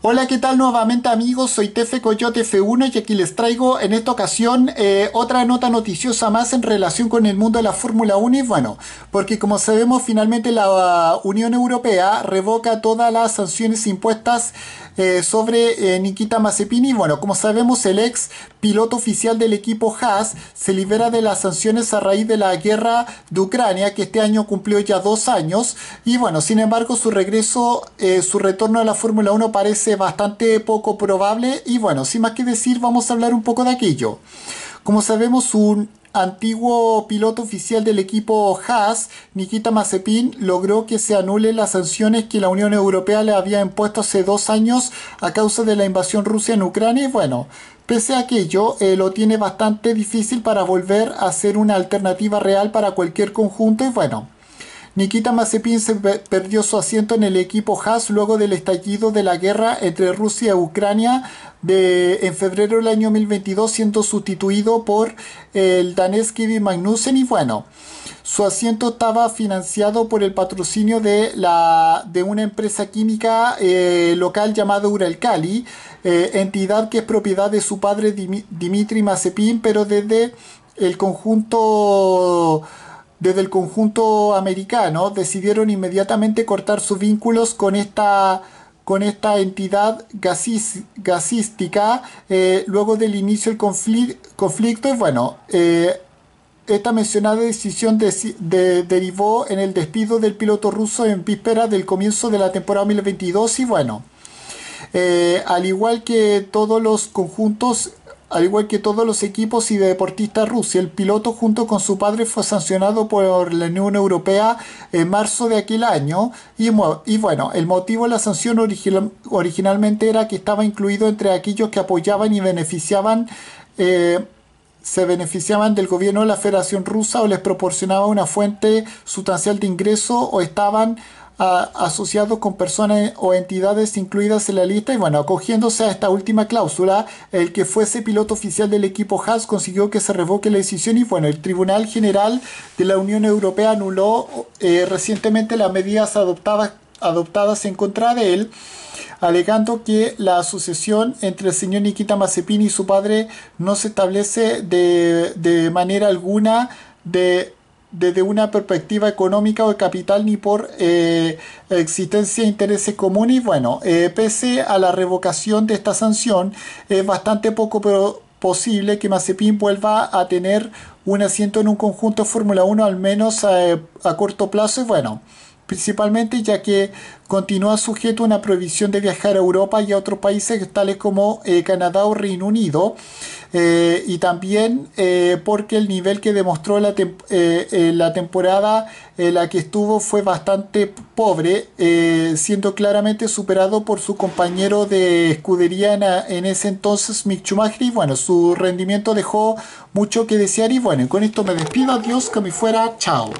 Hola, ¿qué tal nuevamente amigos? Soy Tefe Coyote F1 y aquí les traigo en esta ocasión eh, otra nota noticiosa más en relación con el mundo de la Fórmula 1 y bueno, porque como sabemos finalmente la uh, Unión Europea revoca todas las sanciones impuestas eh, sobre eh, Nikita Mazepin y bueno, como sabemos el ex piloto oficial del equipo Haas se libera de las sanciones a raíz de la guerra de Ucrania que este año cumplió ya dos años y bueno, sin embargo su regreso, su retorno a la Fórmula 1 parece bastante poco probable y bueno, sin más que decir vamos a hablar un poco de aquello. Como sabemos, un antiguo piloto oficial del equipo Haas, Nikita Mazepin, logró que se anulen las sanciones que la Unión Europea le había impuesto hace dos años a causa de la invasión rusa en Ucrania. Y bueno, pese a aquello, eh, lo tiene bastante difícil para volver a ser una alternativa real para cualquier conjunto. Y bueno, Nikita Mazepin perdió su asiento en el equipo Haas luego del estallido de la guerra entre Rusia y Ucrania de, en febrero del año 2022, siendo sustituido por el danés Kevin Magnussen. Y bueno, su asiento estaba financiado por el patrocinio de, una empresa química eh, local llamada Uralcali, eh, entidad que es propiedad de su padre Dimitri Mazepin, pero desde el conjunto desde el conjunto americano decidieron inmediatamente cortar sus vínculos con esta con esta entidad gasística eh, luego del inicio del conflicto y bueno eh, esta mencionada decisión derivó en el despido del piloto ruso en víspera del comienzo de la temporada 2022 y bueno eh, al igual que todos los conjuntos al igual que todos los equipos y deportistas rusos, el piloto junto con su padre fue sancionado por la Unión Europea en marzo de aquel año. Y, bueno, el motivo de la sanción originalmente era que estaba incluido entre aquellos que apoyaban y beneficiaban. Eh, se beneficiaban del gobierno de la Federación Rusa o les proporcionaba una fuente sustancial de ingreso o estaban asociado con personas o entidades incluidas en la lista y bueno, acogiéndose a esta última cláusula, el que fuese piloto oficial del equipo Haas consiguió que se revoque la decisión y bueno, el Tribunal General de la Unión Europea anuló eh, recientemente las medidas adoptadas, adoptadas en contra de él alegando que la asociación entre el señor Nikita Mazepin y su padre no se establece de, de manera alguna de desde una perspectiva económica o de capital ni por eh, existencia de intereses comunes. bueno, eh, pese a la revocación de esta sanción, es bastante poco pero posible que Mazepin vuelva a tener un asiento en un conjunto Fórmula 1, al menos a, eh, a corto plazo. Y bueno, principalmente ya que continúa sujeto a una prohibición de viajar a Europa y a otros países tales como eh, Canadá o Reino Unido, eh, y también eh, porque el nivel que demostró la, la temporada en la que estuvo fue bastante pobre, siendo claramente superado por su compañero de escudería en, en ese entonces, Mick Schumacher, y bueno, su rendimiento dejó mucho que desear, y bueno, con esto me despido, adiós, que me fuera, chao.